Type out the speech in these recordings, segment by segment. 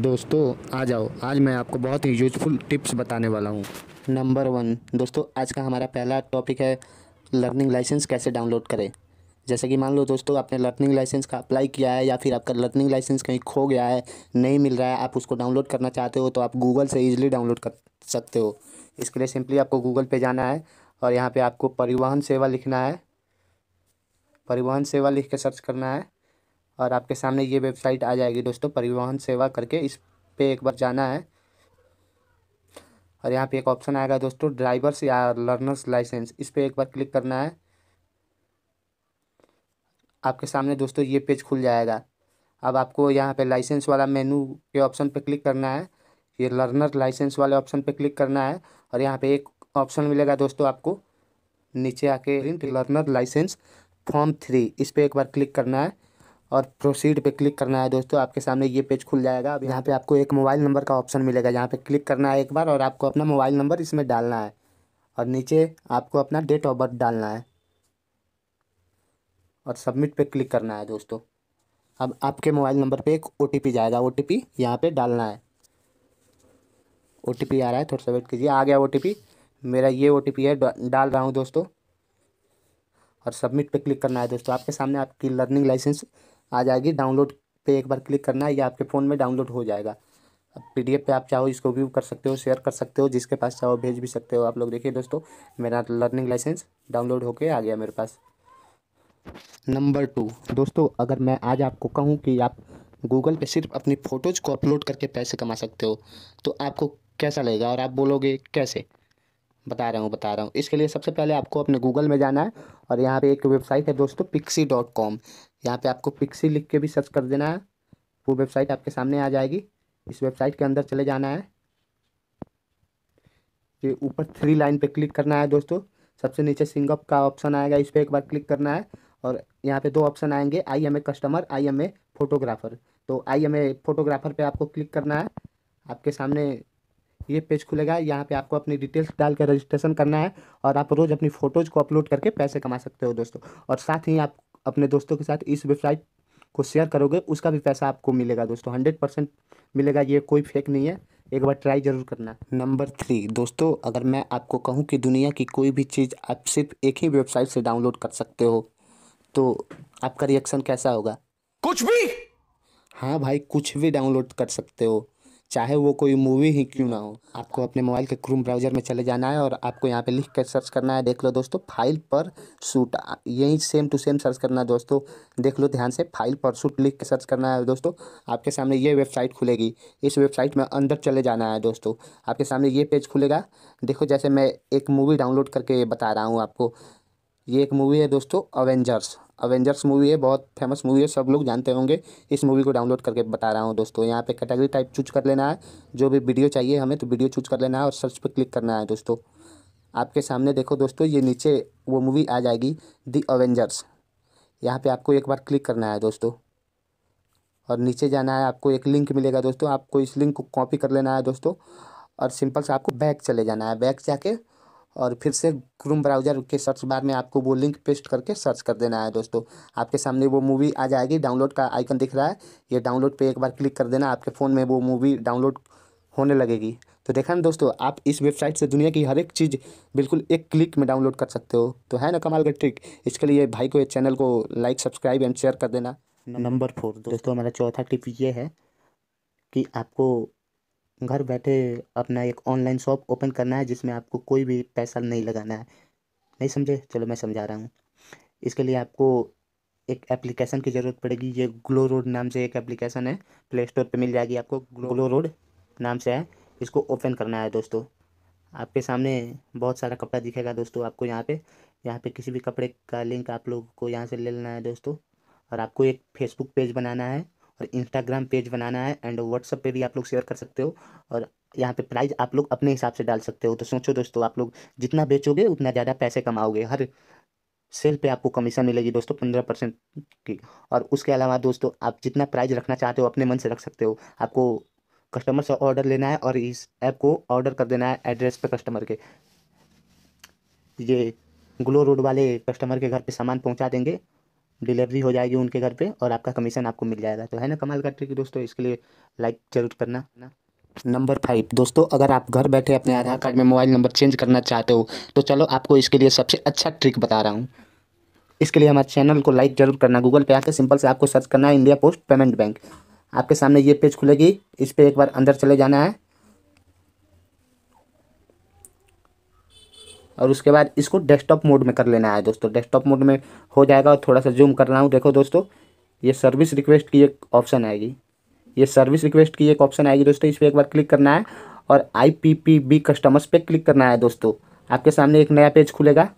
दोस्तों आ जाओ आज मैं आपको बहुत ही यूजफुल टिप्स बताने वाला हूँ नंबर वन दोस्तों आज का हमारा पहला टॉपिक है लर्निंग लाइसेंस कैसे डाउनलोड करें जैसे कि मान लो दोस्तों आपने लर्निंग लाइसेंस का अप्लाई किया है या फिर आपका लर्निंग लाइसेंस कहीं खो गया है नहीं मिल रहा है आप उसको डाउनलोड करना चाहते हो तो आप गूगल से ईजिली डाउनलोड कर सकते हो इसके लिए सिंपली आपको गूगल पे जाना है और यहाँ पे आपको परिवहन सेवा लिखना है परिवहन सेवा लिख के सर्च करना है और आपके सामने ये वेबसाइट आ जाएगी दोस्तों परिवहन सेवा करके इस पर एक बार जाना है और यहाँ पे एक ऑप्शन आएगा दोस्तों ड्राइवर्स या लर्नर्स लाइसेंस इस पर एक बार क्लिक करना है आपके सामने दोस्तों ये पेज खुल जाएगा अब आपको यहाँ पे लाइसेंस वाला मेनू के ऑप्शन पे क्लिक करना है ये लर्नर लाइसेंस वाले ऑप्शन पे क्लिक करना है और यहाँ पे एक ऑप्शन मिलेगा दोस्तों आपको नीचे आके लर्नर लाइसेंस फॉर्म थ्री इस पर एक बार क्लिक करना है और प्रोसीड पे क्लिक करना है दोस्तों आपके सामने ये पेज खुल जाएगा अब यहाँ पे आपको एक मोबाइल नंबर का ऑप्शन मिलेगा यहाँ पे क्लिक करना है एक बार और आपको अपना मोबाइल नंबर इसमें डालना है और नीचे आपको अपना डेट ऑफ बर्थ डालना है और सबमिट पे क्लिक करना है दोस्तों अब आपके मोबाइल नंबर पर एक ओ जाएगा ओ टी पी यहाँ पर डालना है ओ आ रहा है थोड़ा सा वेट कीजिए आ गया ओ मेरा ये ओ है डाल रहा हूँ दोस्तों और सबमिट पे क्लिक करना है दोस्तों आपके सामने आपकी लर्निंग लाइसेंस आ जाएगी डाउनलोड पे एक बार क्लिक करना है या आपके फ़ोन में डाउनलोड हो जाएगा अब पी डी पे आप चाहो इसको व्यू कर सकते हो शेयर कर सकते हो जिसके पास चाहो भेज भी सकते हो आप लोग देखिए दोस्तों मेरा लर्निंग लाइसेंस डाउनलोड होके आ गया मेरे पास नंबर टू दोस्तों अगर मैं आज आपको कहूँ कि आप गूगल पे सिर्फ अपनी फ़ोटोज़ को अपलोड करके पैसे कमा सकते हो तो आपको कैसा लगेगा और आप बोलोगे कैसे बता रहा हूँ बता रहा हूँ इसके लिए सबसे पहले आपको अपने गूगल में जाना है और यहाँ पे एक वेबसाइट है दोस्तों पिक्सी डॉट कॉम यहाँ पे आपको पिक्सी लिख के भी सर्च कर देना है वो वेबसाइट आपके सामने आ जाएगी इस वेबसाइट के अंदर चले जाना है ये ऊपर थ्री लाइन पे क्लिक करना है दोस्तों सबसे नीचे सिंगअप का ऑप्शन आएगा इस पर एक बार क्लिक करना है और यहाँ पे दो ऑप्शन आएंगे I am a customer I am a photographer तो आई एम ए फोटोग्राफर पे आपको क्लिक करना है आपके सामने ये पेज खुलेगा यहाँ पे आपको अपनी डिटेल्स डाल के रजिस्ट्रेशन करना है और आप रोज़ अपनी फ़ोटोज़ को अपलोड करके पैसे कमा सकते हो दोस्तों और साथ ही आप अपने दोस्तों के साथ इस वेबसाइट को शेयर करोगे उसका भी पैसा आपको मिलेगा दोस्तों हंड्रेड परसेंट मिलेगा ये कोई फेक नहीं है एक बार ट्राई ज़रूर करना नंबर थ्री दोस्तों अगर मैं आपको कहूँ कि दुनिया की कोई भी चीज़ आप सिर्फ एक ही वेबसाइट से डाउनलोड कर सकते हो तो आपका रिएक्शन कैसा होगा कुछ भी हाँ भाई कुछ भी डाउनलोड कर सकते हो चाहे वो कोई मूवी ही क्यों ना हो आपको अपने मोबाइल के क्रूम ब्राउज़र में चले जाना है और आपको यहाँ पे लिख कर सर्च करना है देख लो दोस्तों फाइल पर सूट यही सेम टू सेम सर्च करना है दोस्तों देख लो ध्यान से फाइल पर सूट लिख के सर्च करना है दोस्तों आपके सामने ये वेबसाइट खुलेगी इस वेबसाइट में अंदर चले जाना है दोस्तों आपके सामने ये पेज खुलेगा देखो जैसे मैं एक मूवी डाउनलोड करके बता रहा हूँ आपको ये एक मूवी है दोस्तों अवेंजर्स अवेंजर्स मूवी है बहुत फेमस मूवी है सब लोग जानते होंगे इस मूवी को डाउनलोड करके बता रहा हूँ दोस्तों यहाँ पे कैटेगरी टाइप चूज कर लेना है जो भी वीडियो चाहिए हमें तो वीडियो चूज कर लेना है और सर्च पर क्लिक करना है दोस्तों आपके सामने देखो दोस्तों ये नीचे वो मूवी आ जाएगी दी अवेंजर्स यहाँ पर आपको एक बार क्लिक करना है दोस्तों और नीचे जाना है आपको एक लिंक मिलेगा दोस्तों आपको इस लिंक को कॉपी कर लेना है दोस्तों और सिंपल से आपको बैक चले जाना है बैक जाके और फिर से क्रूम ब्राउज़र के सर्च बार में आपको वो लिंक पेस्ट करके सर्च कर देना है दोस्तों आपके सामने वो मूवी आ जाएगी डाउनलोड का आइकन दिख रहा है ये डाउनलोड पे एक बार क्लिक कर देना आपके फ़ोन में वो मूवी डाउनलोड होने लगेगी तो देखा ना दोस्तों आप इस वेबसाइट से दुनिया की हर एक चीज़ बिल्कुल एक क्लिक में डाउनलोड कर सकते हो तो है ना कमाल का ट्रिक इसके लिए भाई को इस चैनल को लाइक सब्सक्राइब एंड शेयर कर देना नंबर फोर दोस्तों हमारा चौथा टिप ये है कि आपको घर बैठे अपना एक ऑनलाइन शॉप ओपन करना है जिसमें आपको कोई भी पैसा नहीं लगाना है नहीं समझे चलो मैं समझा रहा हूँ इसके लिए आपको एक एप्लीकेशन की ज़रूरत पड़ेगी ये ग्लो रोड नाम से एक एप्लीकेशन है प्ले स्टोर पर मिल जाएगी आपको ग्लो रोड नाम से है इसको ओपन करना है दोस्तों आपके सामने बहुत सारा कपड़ा दिखेगा दोस्तों आपको यहाँ पे यहाँ पे किसी भी कपड़े का लिंक आप लोग को यहाँ से ले लेना है दोस्तों और आपको एक फेसबुक पेज बनाना है और इंस्टाग्राम पेज बनाना है एंड व्हाट्सअप पे भी आप लोग शेयर कर सकते हो और यहाँ पे प्राइस आप लोग अपने हिसाब से डाल सकते हो तो सोचो दोस्तों आप लोग जितना बेचोगे उतना ज़्यादा पैसे कमाओगे हर सेल पे आपको कमीशन मिलेगी दोस्तों पंद्रह परसेंट की और उसके अलावा दोस्तों आप जितना प्राइस रखना चाहते हो अपने मन से रख सकते हो आपको कस्टमर से ऑर्डर लेना है और इस ऐप को ऑर्डर कर देना है एड्रेस पर कस्टमर के ये ग्लो रोड वाले कस्टमर के घर पे सामान पहुंचा देंगे डिलीवरी हो जाएगी उनके घर पे और आपका कमीशन आपको मिल जाएगा तो है ना कमाल का ट्रिक दोस्तों इसके लिए लाइक जरूर करना ना नंबर फाइव दोस्तों अगर आप घर बैठे अपने आधार कार्ड में मोबाइल नंबर चेंज करना चाहते हो तो चलो आपको इसके लिए सबसे अच्छा ट्रिक बता रहा हूँ इसके लिए हमारे चैनल को लाइक जरूर करना गूगल पे आकर सिंपल से आपको सर्च करना है इंडिया पोस्ट पेमेंट बैंक आपके सामने ये पेज खुलेगी इस पर एक बार अंदर चले जाना है और उसके बाद इसको डेस्कटॉप मोड में कर लेना है दोस्तों डेस्कटॉप मोड में हो जाएगा और थोड़ा सा जूम कर रहा हूँ देखो दोस्तों ये सर्विस रिक्वेस्ट की एक ऑप्शन आएगी ये सर्विस रिक्वेस्ट की एक ऑप्शन आएगी दोस्तों इस पर एक बार क्लिक करना है और I P P B customers पे क्लिक करना है दोस्तों आपके सामने एक नया पेज खुलेगा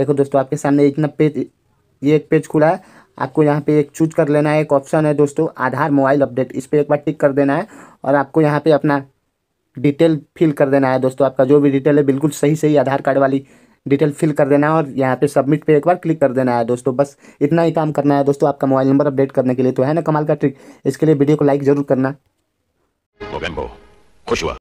देखो दोस्तों आपके सामने इतना पेज ये एक पेज खुला है आपको यहाँ पे एक चूज कर लेना है एक ऑप्शन है दोस्तों आधार मोबाइल अपडेट इस पर एक बार टिक कर देना है और आपको यहाँ पे अपना डिटेल फिल कर देना है दोस्तों आपका जो भी डिटेल है बिल्कुल सही सही आधार कार्ड वाली डिटेल फिल कर देना है और यहाँ पे सबमिट पे एक बार क्लिक कर देना है दोस्तों बस इतना ही काम करना है दोस्तों आपका मोबाइल नंबर अपडेट करने के लिए तो है ना कमाल का ट्रिक इसके लिए वीडियो को लाइक जरूर करना खुश हुआ